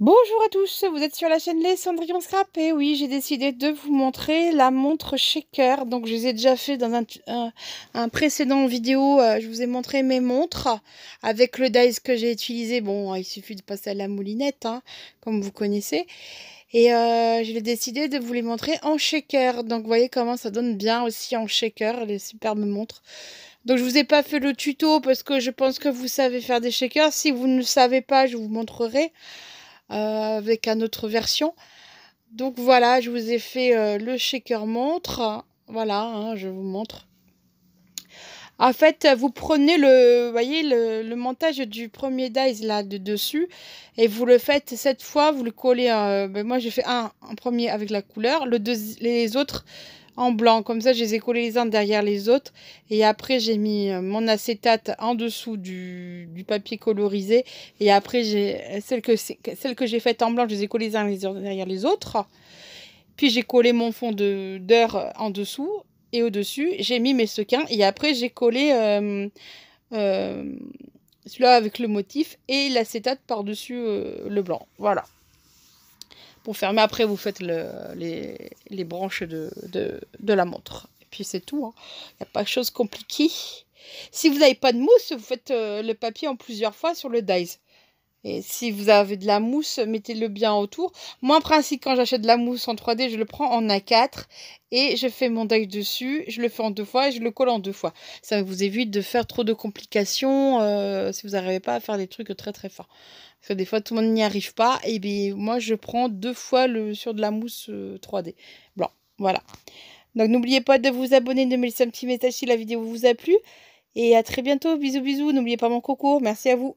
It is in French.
Bonjour à tous, vous êtes sur la chaîne Les Cendrillon Scrap et eh oui, j'ai décidé de vous montrer la montre Shaker. Donc, je les ai déjà fait dans un, précédent vidéo, euh, je vous ai montré mes montres avec le dice que j'ai utilisé. Bon, il suffit de passer à la moulinette, hein, comme vous connaissez. Et euh, je j'ai décidé de vous les montrer en Shaker. Donc, vous voyez comment ça donne bien aussi en Shaker, les superbes montres. Donc je vous ai pas fait le tuto parce que je pense que vous savez faire des shakers. Si vous ne savez pas, je vous montrerai. Euh, avec une autre version. Donc voilà, je vous ai fait euh, le shaker montre. Voilà, hein, je vous montre. En fait, vous prenez le, voyez, le, montage du premier dice là de dessus et vous le faites cette fois, vous le collez. Euh, ben moi, j'ai fait un premier avec la couleur, le les autres, en blanc. Comme ça, je les ai collés les uns derrière les autres. Et après, j'ai mis euh, mon acétate en dessous du, papier colorisé. Et après, j'ai euh, celle que, celle que j'ai faite en blanc, je les ai collés les uns derrière les autres. Puis j'ai collé mon fond d'heure euh, en dessous. Et au-dessus, j'ai mis mes sequins. Et après, j'ai collé... cela celui-là avec le motif et l'acétate par-dessus le blanc. Voilà pour fermer. Après, vous faites les, branches de, de, la montre. Et puis c'est tout. Il hein. n'y a pas de chose compliquée. Si vous n'avez pas de mousse, vous faites euh, le papier en plusieurs fois sur le dies. Et si vous avez de la mousse, mettez-le bien autour. Moi, en principe, quand j'achète de la mousse en 3D, je le prends en A4 et je fais mon deck dessus. Je le fais en deux fois et je le colle en deux fois. Ça vous évite de faire trop de complications euh, si vous n'arrivez pas à faire des trucs très très forts. Parce que des fois, tout le monde n'y arrive pas. Et bien, moi, je prends deux fois le, sur de la mousse 3D euh, blanc. Voilà. Donc, n'oubliez pas de vous abonner, de me laisser un petit message si la vidéo vous a plu. Et à très bientôt. Bisous, bisous. N'oubliez pas mon concours. Merci à vous.